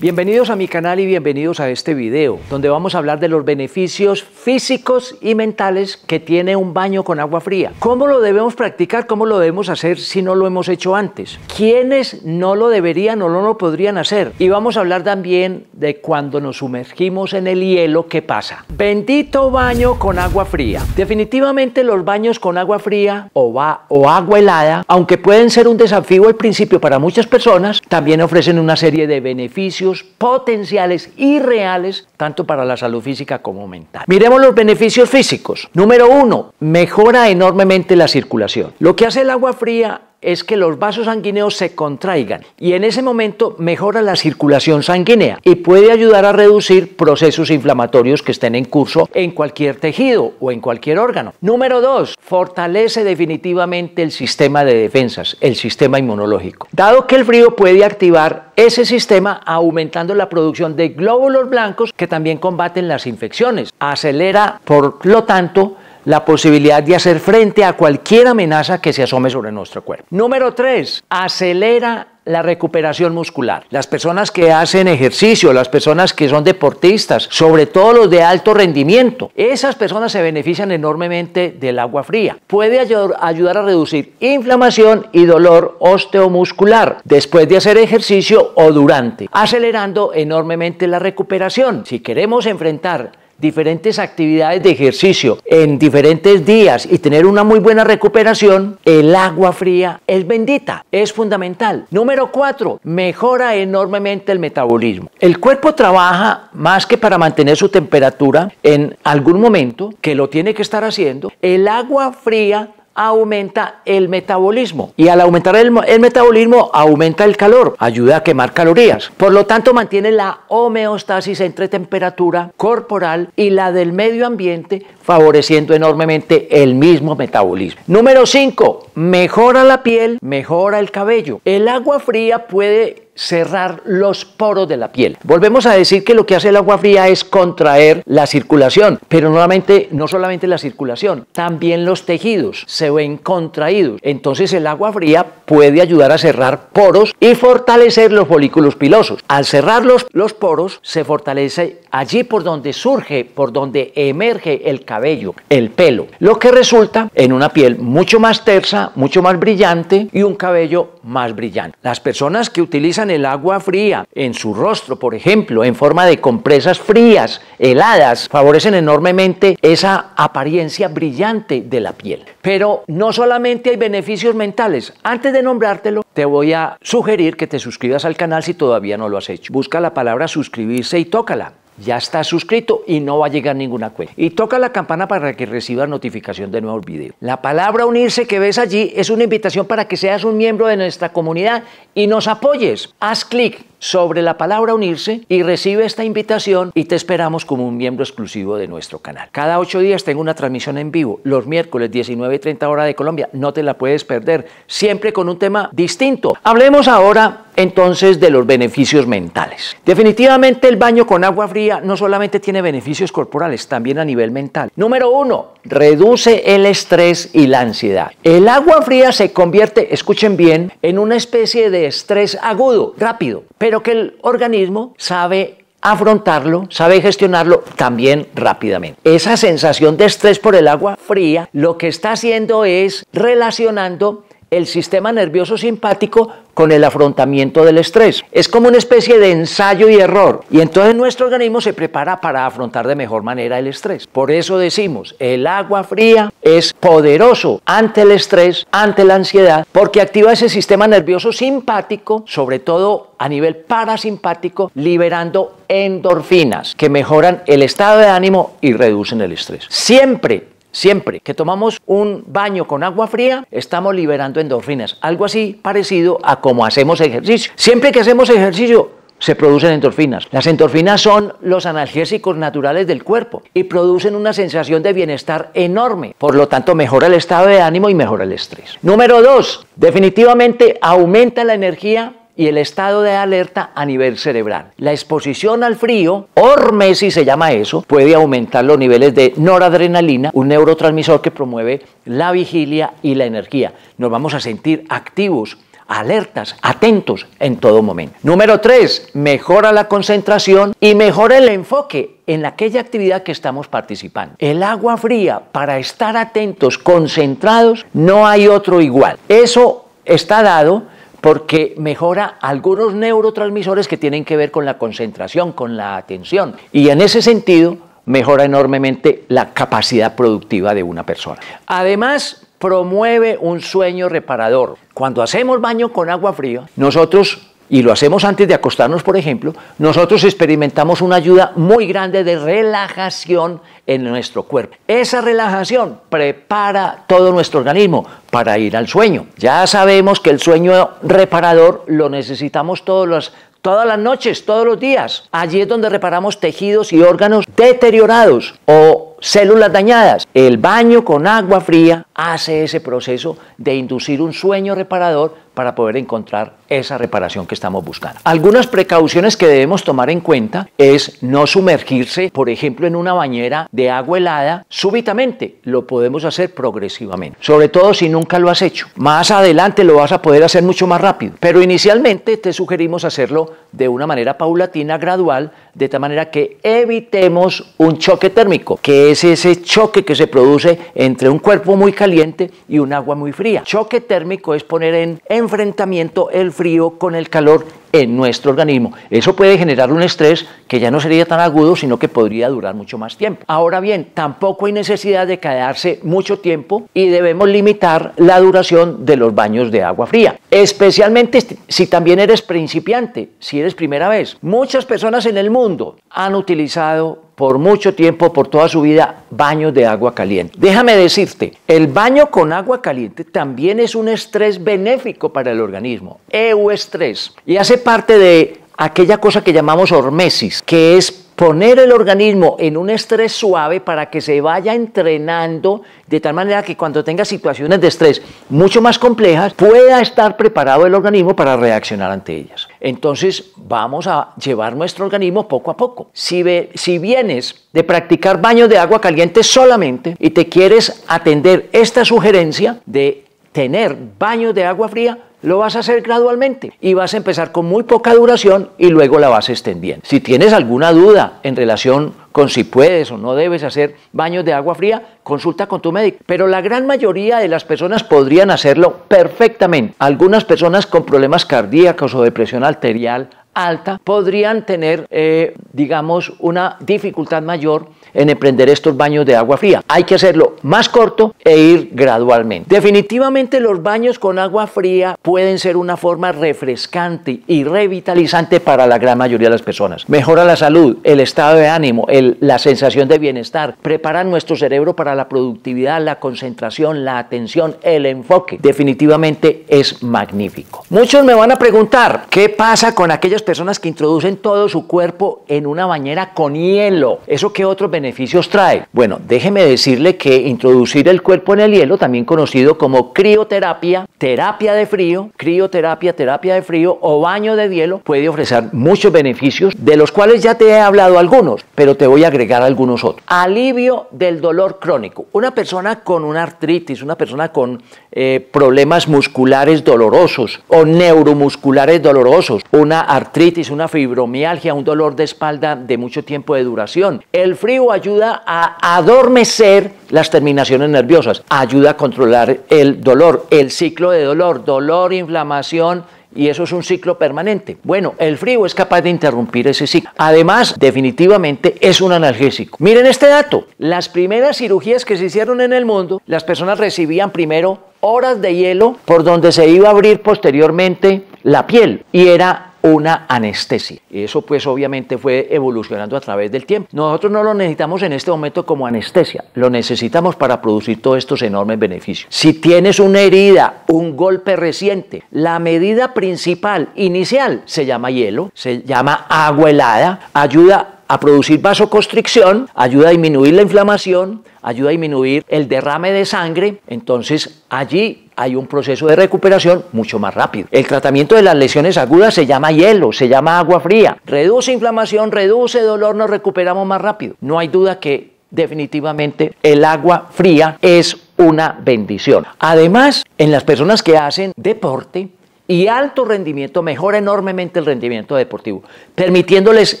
Bienvenidos a mi canal y bienvenidos a este video, donde vamos a hablar de los beneficios físicos y mentales que tiene un baño con agua fría. ¿Cómo lo debemos practicar? ¿Cómo lo debemos hacer si no lo hemos hecho antes? ¿Quiénes no lo deberían o no lo podrían hacer? Y vamos a hablar también de cuando nos sumergimos en el hielo, ¿qué pasa? Bendito baño con agua fría. Definitivamente los baños con agua fría o, o agua helada, aunque pueden ser un desafío al principio para muchas personas, también ofrecen una serie de beneficios potenciales y reales, tanto para la salud física como mental. Miremos los beneficios físicos. Número uno, mejora enormemente la circulación. Lo que hace el agua fría es que los vasos sanguíneos se contraigan y en ese momento mejora la circulación sanguínea y puede ayudar a reducir procesos inflamatorios que estén en curso en cualquier tejido o en cualquier órgano. Número dos, Fortalece definitivamente el sistema de defensas, el sistema inmunológico. Dado que el frío puede activar ese sistema aumentando la producción de glóbulos blancos que también combaten las infecciones. Acelera, por lo tanto, la posibilidad de hacer frente a cualquier amenaza que se asome sobre nuestro cuerpo. Número 3. Acelera la recuperación muscular. Las personas que hacen ejercicio, las personas que son deportistas, sobre todo los de alto rendimiento, esas personas se benefician enormemente del agua fría. Puede ayudar a reducir inflamación y dolor osteomuscular después de hacer ejercicio o durante, acelerando enormemente la recuperación. Si queremos enfrentar diferentes actividades de ejercicio en diferentes días y tener una muy buena recuperación, el agua fría es bendita, es fundamental. Número cuatro, mejora enormemente el metabolismo. El cuerpo trabaja más que para mantener su temperatura en algún momento, que lo tiene que estar haciendo, el agua fría aumenta el metabolismo. Y al aumentar el, metabolismo, aumenta el calor, ayuda a quemar calorías. Por lo tanto, mantiene la homeostasis entre temperatura corporal y la del medio ambiente, favoreciendo enormemente el mismo metabolismo. Número 5. Mejora la piel, mejora el cabello. El agua fría puede cerrar los poros de la piel. Volvemos a decir que lo que hace el agua fría es contraer la circulación, pero normalmente, no solamente la circulación, también los tejidos se ven contraídos. Entonces el agua fría puede ayudar a cerrar poros y fortalecer los folículos pilosos. Al cerrarlos los, los poros se fortalece allí por donde surge, por donde emerge el cabello, el pelo, lo que resulta en una piel mucho más tersa, mucho más brillante y un cabello más brillante. Las personas que utilizan el agua fría en su rostro, por ejemplo, en forma de compresas frías, heladas, favorecen enormemente esa apariencia brillante de la piel. Pero no solamente hay beneficios mentales. Antes de nombrártelo, te voy a sugerir que te suscribas al canal si todavía no lo has hecho. Busca la palabra suscribirse y tócala ya estás suscrito y no va a llegar ninguna cuenta. Y toca la campana para que recibas notificación de nuevos videos. La palabra unirse que ves allí es una invitación para que seas un miembro de nuestra comunidad y nos apoyes. Haz clic sobre la palabra unirse y recibe esta invitación y te esperamos como un miembro exclusivo de nuestro canal. Cada ocho días tengo una transmisión en vivo, los miércoles 19 y 30 hora de Colombia, no te la puedes perder, siempre con un tema distinto. Hablemos ahora entonces de los beneficios mentales. Definitivamente el baño con agua fría no solamente tiene beneficios corporales, también a nivel mental. Número uno, reduce el estrés y la ansiedad. El agua fría se convierte, escuchen bien, en una especie de estrés agudo, rápido, pero que el organismo sabe afrontarlo, sabe gestionarlo también rápidamente. Esa sensación de estrés por el agua fría lo que está haciendo es relacionando el sistema nervioso simpático con el afrontamiento del estrés. Es como una especie de ensayo y error. Y entonces nuestro organismo se prepara para afrontar de mejor manera el estrés. Por eso decimos, el agua fría es poderoso ante el estrés, ante la ansiedad, porque activa ese sistema nervioso simpático, sobre todo a nivel parasimpático, liberando endorfinas que mejoran el estado de ánimo y reducen el estrés. Siempre Siempre que tomamos un baño con agua fría, estamos liberando endorfinas, algo así parecido a como hacemos ejercicio. Siempre que hacemos ejercicio, se producen endorfinas. Las endorfinas son los analgésicos naturales del cuerpo y producen una sensación de bienestar enorme. Por lo tanto, mejora el estado de ánimo y mejora el estrés. Número dos, definitivamente aumenta la energía y el estado de alerta a nivel cerebral. La exposición al frío, ...hormesis se llama eso, puede aumentar los niveles de noradrenalina, un neurotransmisor que promueve la vigilia y la energía. Nos vamos a sentir activos, alertas, atentos en todo momento. Número tres... mejora la concentración y mejora el enfoque en aquella actividad que estamos participando. El agua fría para estar atentos, concentrados, no hay otro igual. Eso está dado porque mejora algunos neurotransmisores que tienen que ver con la concentración, con la atención. Y en ese sentido, mejora enormemente la capacidad productiva de una persona. Además, promueve un sueño reparador. Cuando hacemos baño con agua fría, nosotros y lo hacemos antes de acostarnos, por ejemplo, nosotros experimentamos una ayuda muy grande de relajación en nuestro cuerpo. Esa relajación prepara todo nuestro organismo para ir al sueño. Ya sabemos que el sueño reparador lo necesitamos todos todas las noches, todos los días. Allí es donde reparamos tejidos y órganos deteriorados o células dañadas. El baño con agua fría hace ese proceso de inducir un sueño reparador para poder encontrar esa reparación que estamos buscando. Algunas precauciones que debemos tomar en cuenta es no sumergirse, por ejemplo, en una bañera de agua helada súbitamente. Lo podemos hacer progresivamente, sobre todo si nunca lo has hecho. Más adelante lo vas a poder hacer mucho más rápido, pero inicialmente te sugerimos hacerlo de una manera paulatina, gradual, de tal manera que evitemos un choque térmico, que es ese choque que se produce entre un cuerpo muy caliente y un agua muy fría. Choque térmico es poner en, en enfrentamiento el frío con el calor en nuestro organismo. Eso puede generar un estrés que ya no sería tan agudo, sino que podría durar mucho más tiempo. Ahora bien, tampoco hay necesidad de quedarse mucho tiempo y debemos limitar la duración de los baños de agua fría, especialmente si también eres principiante, si eres primera vez. Muchas personas en el mundo han utilizado por mucho tiempo, por toda su vida, baños de agua caliente. Déjame decirte, el baño con agua caliente también es un estrés benéfico para el organismo, E-U-estrés. y hace parte de aquella cosa que llamamos hormesis, que es poner el organismo en un estrés suave para que se vaya entrenando de tal manera que cuando tenga situaciones de estrés mucho más complejas pueda estar preparado el organismo para reaccionar ante ellas. Entonces vamos a llevar nuestro organismo poco a poco. Si, si vienes de practicar baños de agua caliente solamente y te quieres atender esta sugerencia de tener baños de agua fría, lo vas a hacer gradualmente y vas a empezar con muy poca duración y luego la vas extendiendo. Si tienes alguna duda en relación con si puedes o no debes hacer baños de agua fría, consulta con tu médico. Pero la gran mayoría de las personas podrían hacerlo perfectamente. Algunas personas con problemas cardíacos o depresión arterial alta podrían tener, eh, digamos, una dificultad mayor en emprender estos baños de agua fría. Hay que hacerlo más corto e ir gradualmente. Definitivamente los baños con agua fría pueden ser una forma refrescante y revitalizante para la gran mayoría de las personas. Mejora la salud, el estado de ánimo, la sensación de bienestar, prepara nuestro cerebro para la productividad, la concentración, la atención, el enfoque. Definitivamente es magnífico. Muchos me van a preguntar, ¿qué pasa con aquellas personas que introducen todo su cuerpo en una bañera con hielo? ¿Eso que otros beneficios trae? Bueno, déjeme decirle que introducir el cuerpo en el hielo, también conocido como crioterapia, terapia de frío, crioterapia, terapia de frío o baño de hielo, puede ofrecer muchos beneficios, de los cuales ya te he hablado algunos, pero te voy a agregar algunos otros. Alivio del dolor crónico. Una persona con una artritis, una persona con eh, problemas musculares dolorosos o neuromusculares dolorosos, una artritis, una fibromialgia, un dolor de espalda de mucho tiempo de duración. El frío ayuda a adormecer las terminaciones nerviosas, ayuda a controlar el dolor, el ciclo de dolor, dolor, inflamación, y eso es un ciclo permanente. Bueno, el frío es capaz de interrumpir ese ciclo. Además, definitivamente es un analgésico. Miren este dato. Las primeras cirugías que se hicieron en el mundo, las personas recibían primero horas de hielo por donde se iba a abrir posteriormente la piel y era una anestesia. Y eso pues obviamente fue evolucionando a través del tiempo. Nosotros no lo necesitamos en este momento como anestesia, lo necesitamos para producir todos estos enormes beneficios. Si tienes una herida, un golpe reciente, la medida principal, inicial, se llama hielo, se llama agua helada, ayuda a producir vasoconstricción, ayuda a disminuir la inflamación, ayuda a disminuir el derrame de sangre, entonces allí hay un proceso de recuperación mucho más rápido. El tratamiento de las lesiones agudas se llama hielo, se llama agua fría. Reduce inflamación, reduce dolor, nos recuperamos más rápido. No hay duda que definitivamente el agua fría es una bendición. Además, en las personas que hacen deporte, y alto rendimiento mejora enormemente el rendimiento deportivo, permitiéndoles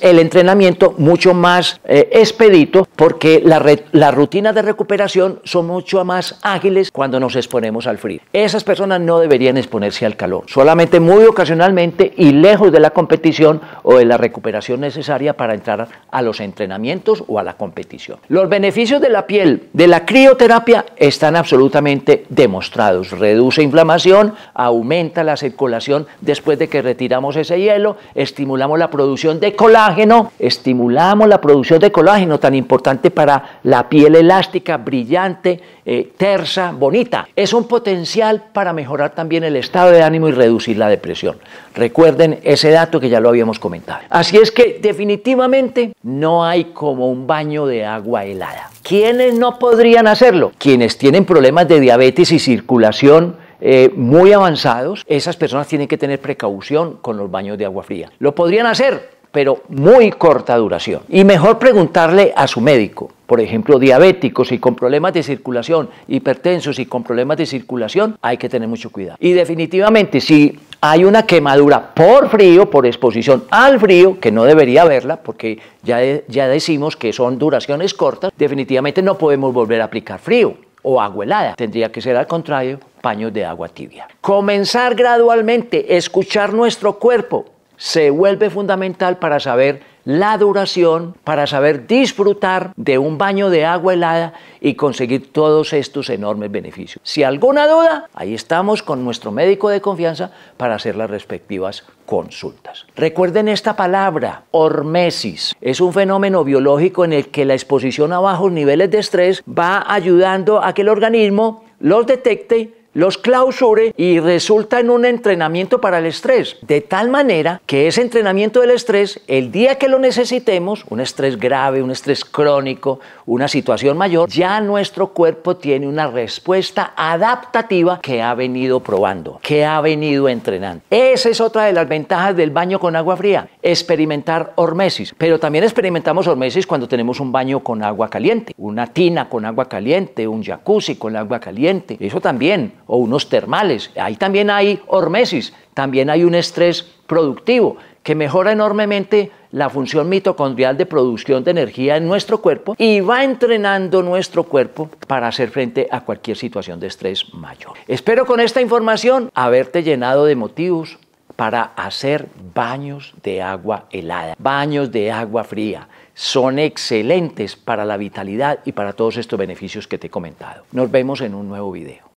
el entrenamiento mucho más eh, expedito porque las la rutinas de recuperación son mucho más ágiles cuando nos exponemos al frío. Esas personas no deberían exponerse al calor, solamente muy ocasionalmente y lejos de la competición o de la recuperación necesaria para entrar a los entrenamientos o a la competición. Los beneficios de la piel de la crioterapia están absolutamente demostrados. Reduce inflamación, aumenta la colación después de que retiramos ese hielo, estimulamos la producción de colágeno, estimulamos la producción de colágeno tan importante para la piel elástica, brillante, eh, tersa, bonita. Es un potencial para mejorar también el estado de ánimo y reducir la depresión. Recuerden ese dato que ya lo habíamos comentado. Así es que definitivamente no hay como un baño de agua helada. ¿Quiénes no podrían hacerlo? Quienes tienen problemas de diabetes y circulación eh, muy avanzados, esas personas tienen que tener precaución con los baños de agua fría. Lo podrían hacer, pero muy corta duración. Y mejor preguntarle a su médico, por ejemplo, diabéticos y con problemas de circulación, hipertensos y con problemas de circulación, hay que tener mucho cuidado. Y definitivamente, si hay una quemadura por frío, por exposición al frío, que no debería haberla, porque ya, ya decimos que son duraciones cortas, definitivamente no podemos volver a aplicar frío o agua helada. Tendría que ser al contrario, baños de agua tibia. Comenzar gradualmente, escuchar nuestro cuerpo, se vuelve fundamental para saber la duración, para saber disfrutar de un baño de agua helada y conseguir todos estos enormes beneficios. Si alguna duda, ahí estamos con nuestro médico de confianza para hacer las respectivas consultas. Recuerden esta palabra, hormesis. Es un fenómeno biológico en el que la exposición a bajos niveles de estrés va ayudando a que el organismo los detecte los clausure y resulta en un entrenamiento para el estrés. De tal manera que ese entrenamiento del estrés, el día que lo necesitemos, un estrés grave, un estrés crónico, una situación mayor, ya nuestro cuerpo tiene una respuesta adaptativa que ha venido probando, que ha venido entrenando. Esa es otra de las ventajas del baño con agua fría, experimentar hormesis. Pero también experimentamos hormesis cuando tenemos un baño con agua caliente, una tina con agua caliente, un jacuzzi con agua caliente. Eso también o unos termales. Ahí también hay hormesis, también hay un estrés productivo que mejora enormemente la función mitocondrial de producción de energía en nuestro cuerpo y va entrenando nuestro cuerpo para hacer frente a cualquier situación de estrés mayor. Espero con esta información haberte llenado de motivos para hacer baños de agua helada, baños de agua fría. Son excelentes para la vitalidad y para todos estos beneficios que te he comentado. Nos vemos en un nuevo video.